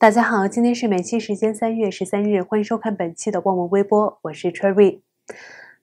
大家好，今天是美西时间三月十三日，欢迎收看本期的《望闻微博，我是 Cherry。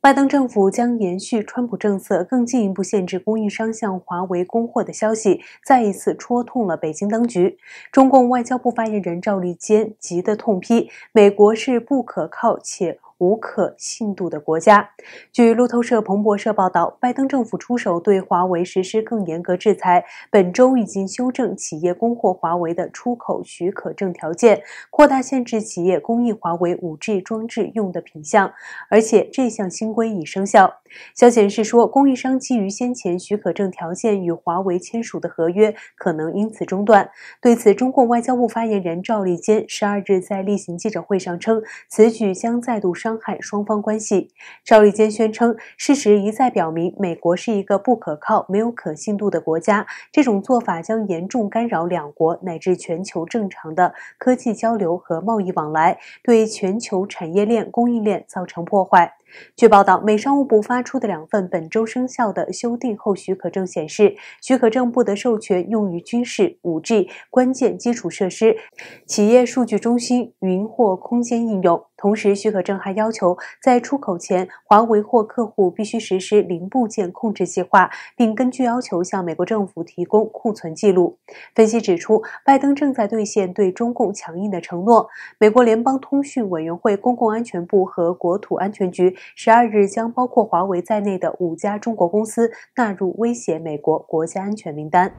拜登政府将延续川普政策，更进一步限制供应商向华为供货的消息，再一次戳痛了北京当局。中共外交部发言人赵立坚急得痛批：美国是不可靠且。无可信度的国家。据路透社、彭博社报道，拜登政府出手对华为实施更严格制裁。本周已经修正企业供货华为的出口许可证条件，扩大限制企业供应华为五 G 装置用的品项，而且这项新规已生效。消息显示说，供应商基于先前许可证条件与华为签署的合约可能因此中断。对此，中共外交部发言人赵立坚十二日在例行记者会上称，此举将再度。伤害双方关系。赵立坚宣称，事实一再表明，美国是一个不可靠、没有可信度的国家。这种做法将严重干扰两国乃至全球正常的科技交流和贸易往来，对全球产业链、供应链造成破坏。据报道，美商务部发出的两份本周生效的修订后许可证显示，许可证不得授权用于军事、五 G 关键基础设施、企业数据中心、云或空间应用。同时，许可证还要求在出口前，华为或客户必须实施零部件控制计划，并根据要求向美国政府提供库存记录。分析指出，拜登正在兑现对中共强硬的承诺。美国联邦通讯委员会、公共安全部和国土安全局。十二日将包括华为在内的五家中国公司纳入威胁美国国家安全名单。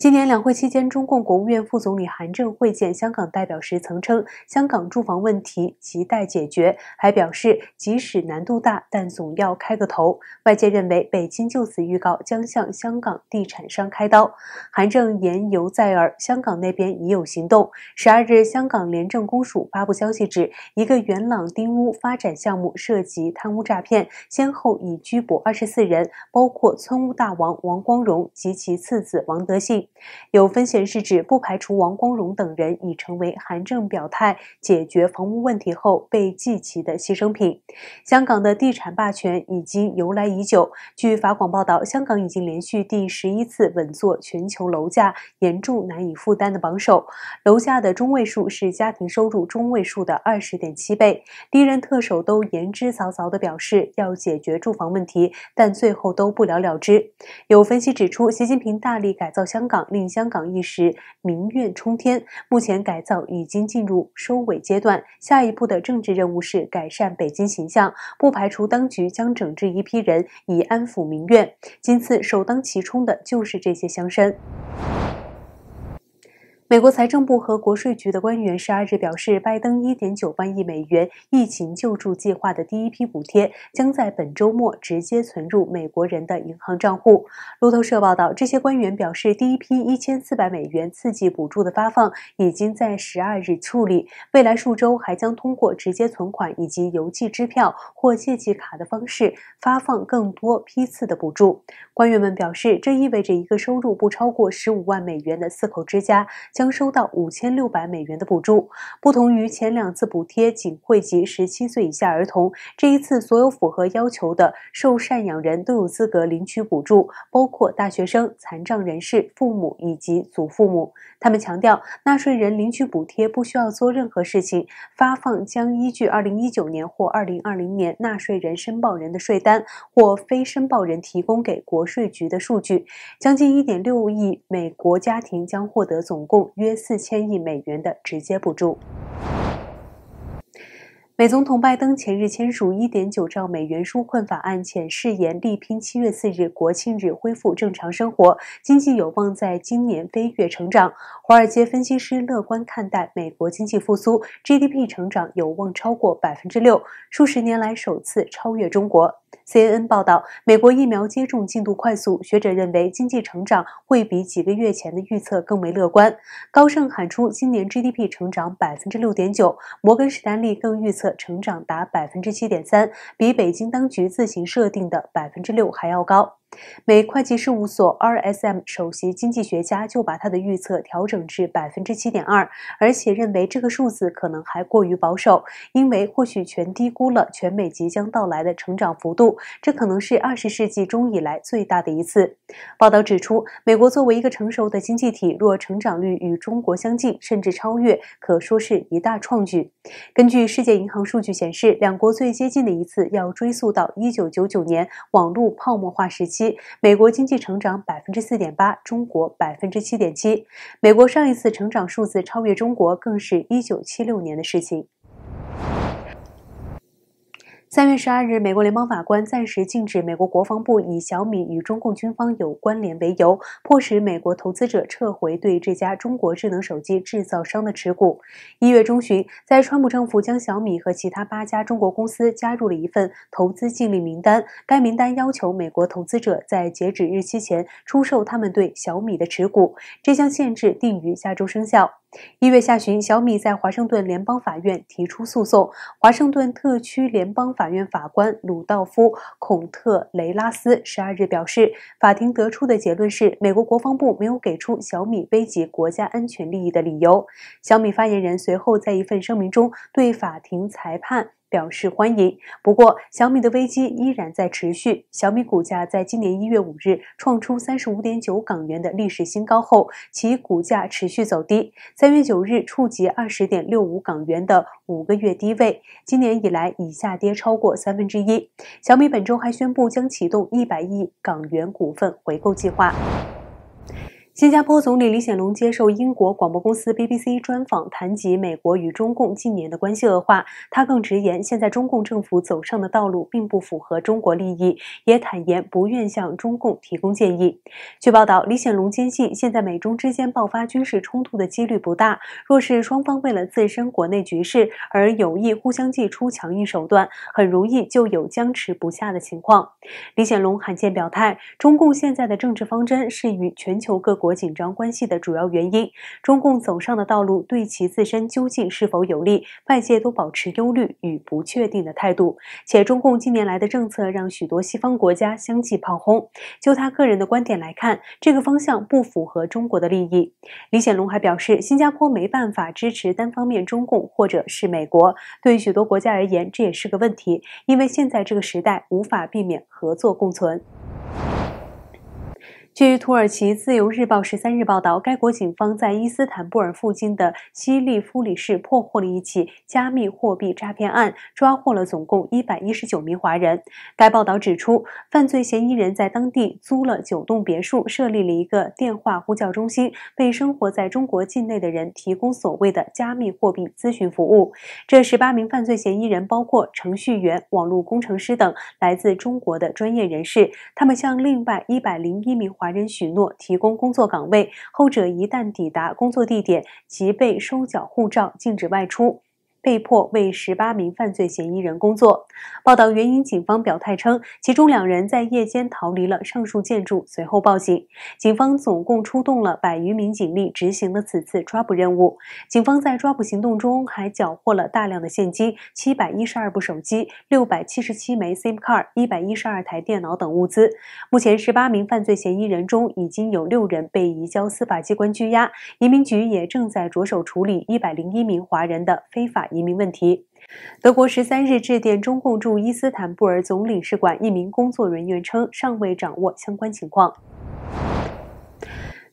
今年两会期间，中共国务院副总理韩正会见香港代表时曾称，香港住房问题亟待解决，还表示即使难度大，但总要开个头。外界认为，北京就此预告将向香港地产商开刀。韩正言犹在耳，香港那边已有行动。十二日，香港廉政公署发布消息指，一个元朗丁屋发展项目涉及贪污诈骗，先后已拘捕二十四人，包括村屋大王王光荣及其次子王德信。有分析是指，不排除王光荣等人已成为韩正表态解决房屋问题后被记起的牺牲品。香港的地产霸权已经由来已久。据法广报道，香港已经连续第十一次稳坐全球楼价严重难以负担的榜首，楼价的中位数是家庭收入中位数的二十点七倍。历任特首都言之凿凿地表示要解决住房问题，但最后都不了了之。有分析指出，习近平大力改造香港。令香港一时民怨冲天，目前改造已经进入收尾阶段，下一步的政治任务是改善北京形象，不排除当局将整治一批人以安抚民怨，今次首当其冲的就是这些乡绅。美国财政部和国税局的官员十二日表示，拜登一点九万亿美元疫情救助计划的第一批补贴将在本周末直接存入美国人的银行账户。路透社报道，这些官员表示，第一批一千四百美元刺激补助的发放已经在十二日处理，未来数周还将通过直接存款以及邮寄支票或借记卡的方式发放更多批次的补助。官员们表示，这意味着一个收入不超过十五万美元的四口之家。将收到五千六百美元的补助。不同于前两次补贴仅惠及十七岁以下儿童，这一次所有符合要求的受赡养人都有资格领取补助，包括大学生、残障人士、父母以及祖父母。他们强调，纳税人领取补贴不需要做任何事情。发放将依据二零一九年或二零二零年纳税人申报人的税单或非申报人提供给国税局的数据。将近一点六亿美国家庭将获得总共。约四千亿美元的直接补助。美总统拜登前日签署1.9兆美元纾困法案前誓言力拼七月四日国庆日恢复正常生活，经济有望在今年飞跃成长。华尔街分析师乐观看待美国经济复苏，GDP 成长有望超过百分之六，数十年来首次超越中国。CNN 报道，美国疫苗接种进度快速，学者认为经济成长会比几个月前的预测更为乐观。高盛喊出今年 GDP 成长百分之六点九，摩根士丹利更预测。成长达百分之七点三，比北京当局自行设定的百分之六还要高。美会计事务所 RSM 首席经济学家就把他的预测调整至百分之七点二，而且认为这个数字可能还过于保守，因为或许全低估了全美即将到来的成长幅度，这可能是二十世纪中以来最大的一次。报道指出，美国作为一个成熟的经济体，若成长率与中国相近甚至超越，可说是一大创举。根据世界银行数据显示，两国最接近的一次要追溯到一九九九年网络泡沫化时期。美国经济成长百分之四点八，中国百分之七点七。美国上一次成长数字超越中国，更是一九七六年的事情。三月十二日，美国联邦法官暂时禁止美国国防部以小米与中共军方有关联为由，迫使美国投资者撤回对这家中国智能手机制造商的持股。一月中旬，在川普政府将小米和其他八家中国公司加入了一份投资禁令名单，该名单要求美国投资者在截止日期前出售他们对小米的持股。这项限制定于下周生效。一月下旬，小米在华盛顿联邦法院提出诉讼。华盛顿特区联邦法院法官鲁道夫·孔特雷拉斯十二日表示，法庭得出的结论是，美国国防部没有给出小米危及国家安全利益的理由。小米发言人随后在一份声明中对法庭裁判。表示欢迎。不过，小米的危机依然在持续。小米股价在今年一月五日创出三十五点九港元的历史新高后，其股价持续走低，三月九日触及二十点六五港元的五个月低位。今年以来已下跌超过三分之一。小米本周还宣布将启动一百亿港元股份回购计划。新加坡总理李显龙接受英国广播公司 BBC 专访，谈及美国与中共近年的关系恶化，他更直言，现在中共政府走上的道路并不符合中国利益，也坦言不愿向中共提供建议。据报道，李显龙坚信现在美中之间爆发军事冲突的几率不大，若是双方为了自身国内局势而有意互相祭出强硬手段，很容易就有僵持不下的情况。李显龙罕见表态，中共现在的政治方针是与全球各国。紧张关系的主要原因，中共走上的道路对其自身究竟是否有利，外界都保持忧虑与不确定的态度。且中共近年来的政策让许多西方国家相继炮轰。就他个人的观点来看，这个方向不符合中国的利益。李显龙还表示，新加坡没办法支持单方面中共或者是美国，对许多国家而言这也是个问题，因为现在这个时代无法避免合作共存。据土耳其《自由日报》十三日报道，该国警方在伊斯坦布尔附近的西利夫里市破获了一起加密货币诈骗案，抓获了总共一百一十九名华人。该报道指出，犯罪嫌疑人在当地租了九栋别墅，设立了一个电话呼叫中心，为生活在中国境内的人提供所谓的加密货币咨询服务。这十八名犯罪嫌疑人包括程序员、网络工程师等来自中国的专业人士，他们向另外一百零一名华。人许诺提供工作岗位，后者一旦抵达工作地点，即被收缴护照，禁止外出。被迫为十八名犯罪嫌疑人工作。报道援引警方表态称，其中两人在夜间逃离了上述建筑，随后报警。警方总共出动了百余名警力执行了此次抓捕任务。警方在抓捕行动中还缴获了大量的现金、七百一十二部手机、六百七十七枚 SIM 卡、一百一十二台电脑等物资。目前，十八名犯罪嫌疑人中已经有六人被移交司法机关拘押。移民局也正在着手处理一百零一名华人的非法。移民问题，德国十三日致电中共驻伊斯坦布尔总领事馆一名工作人员称，尚未掌握相关情况。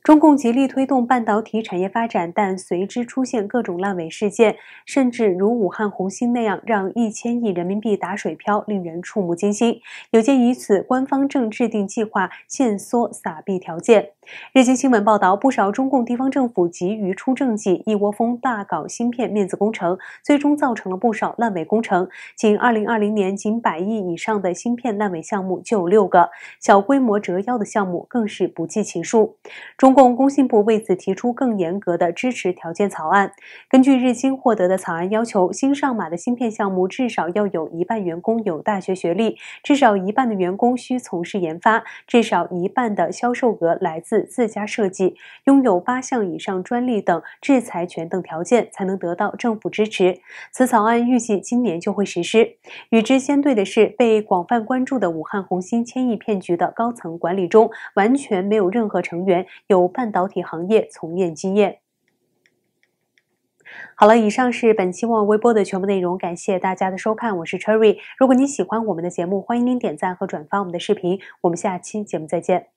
中共极力推动半导体产业发展，但随之出现各种烂尾事件，甚至如武汉红星那样让一千亿人民币打水漂，令人触目惊心。有鉴于此，官方正制定计划，限缩撒币条件。日经新闻报道，不少中共地方政府急于出政绩，一窝蜂大搞芯片面子工程，最终造成了不少烂尾工程。仅二零二零年，仅百亿以上的芯片烂尾项目就有六个，小规模折腰的项目更是不计其数。中。供工信部为此提出更严格的支持条件草案。根据日新获得的草案要求，新上马的芯片项目至少要有一半员工有大学学历，至少一半的员工需从事研发，至少一半的销售额来自自家设计，拥有八项以上专利等制裁权等条件才能得到政府支持。此草案预计今年就会实施。与之相对的是，被广泛关注的武汉红星千亿骗局的高层管理中，完全没有任何成员有。半导体行业从业经验。好了，以上是本期望微播的全部内容，感谢大家的收看，我是 Cherry。如果您喜欢我们的节目，欢迎您点赞和转发我们的视频。我们下期节目再见。